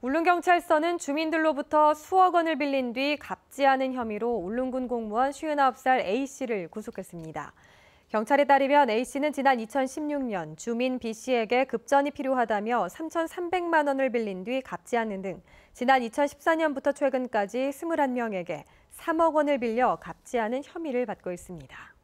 울릉경찰서는 주민들로부터 수억 원을 빌린 뒤 갚지 않은 혐의로 울릉군 공무원 59살 A씨를 구속했습니다. 경찰에 따르면 A씨는 지난 2016년 주민 B씨에게 급전이 필요하다며 3,300만 원을 빌린 뒤 갚지 않는 등 지난 2014년부터 최근까지 21명에게 3억 원을 빌려 갚지 않은 혐의를 받고 있습니다.